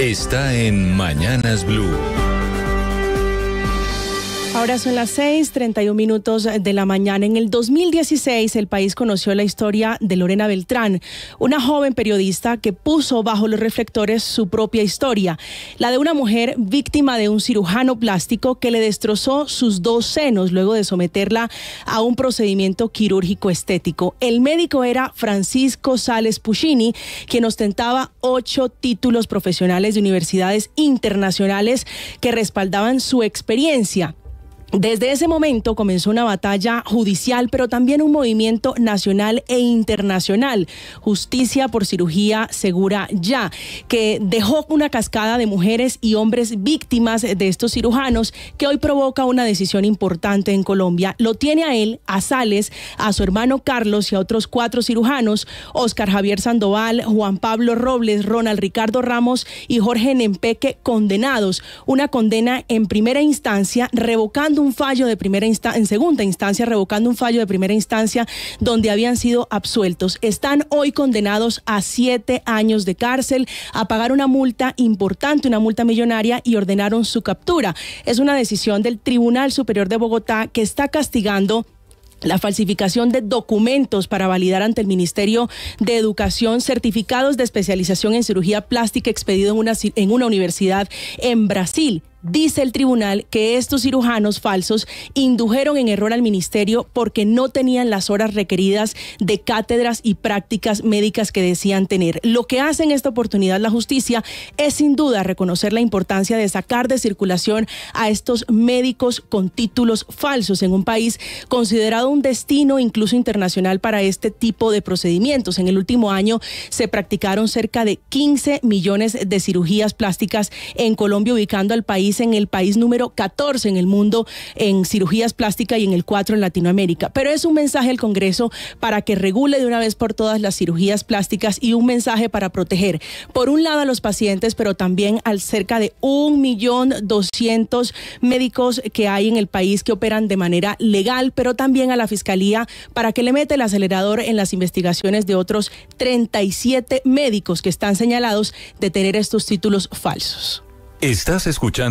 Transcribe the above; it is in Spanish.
está en Mañanas Blue. Ahora son las 6:31 minutos de la mañana. En el 2016, el país conoció la historia de Lorena Beltrán, una joven periodista que puso bajo los reflectores su propia historia, la de una mujer víctima de un cirujano plástico que le destrozó sus dos senos luego de someterla a un procedimiento quirúrgico estético. El médico era Francisco Sales Puccini, quien ostentaba ocho títulos profesionales de universidades internacionales que respaldaban su experiencia. Desde ese momento comenzó una batalla judicial, pero también un movimiento nacional e internacional, Justicia por Cirugía Segura Ya, que dejó una cascada de mujeres y hombres víctimas de estos cirujanos, que hoy provoca una decisión importante en Colombia. Lo tiene a él, a Sales, a su hermano Carlos y a otros cuatro cirujanos, Oscar Javier Sandoval, Juan Pablo Robles, Ronald Ricardo Ramos y Jorge Nempeque, condenados. Una condena en primera instancia revocando un fallo de primera instancia, en segunda instancia, revocando un fallo de primera instancia donde habían sido absueltos. Están hoy condenados a siete años de cárcel, a pagar una multa importante, una multa millonaria y ordenaron su captura. Es una decisión del Tribunal Superior de Bogotá que está castigando la falsificación de documentos para validar ante el Ministerio de Educación certificados de especialización en cirugía plástica expedido en una, en una universidad en Brasil dice el tribunal que estos cirujanos falsos indujeron en error al ministerio porque no tenían las horas requeridas de cátedras y prácticas médicas que decían tener. Lo que hace en esta oportunidad la justicia es sin duda reconocer la importancia de sacar de circulación a estos médicos con títulos falsos en un país considerado un destino incluso internacional para este tipo de procedimientos. En el último año se practicaron cerca de 15 millones de cirugías plásticas en Colombia, ubicando al país en el país número 14 en el mundo en cirugías plásticas y en el 4 en Latinoamérica. Pero es un mensaje al Congreso para que regule de una vez por todas las cirugías plásticas y un mensaje para proteger, por un lado, a los pacientes, pero también al cerca de 1.200.000 médicos que hay en el país que operan de manera legal, pero también a la Fiscalía para que le mete el acelerador en las investigaciones de otros 37 médicos que están señalados de tener estos títulos falsos. Estás escuchando.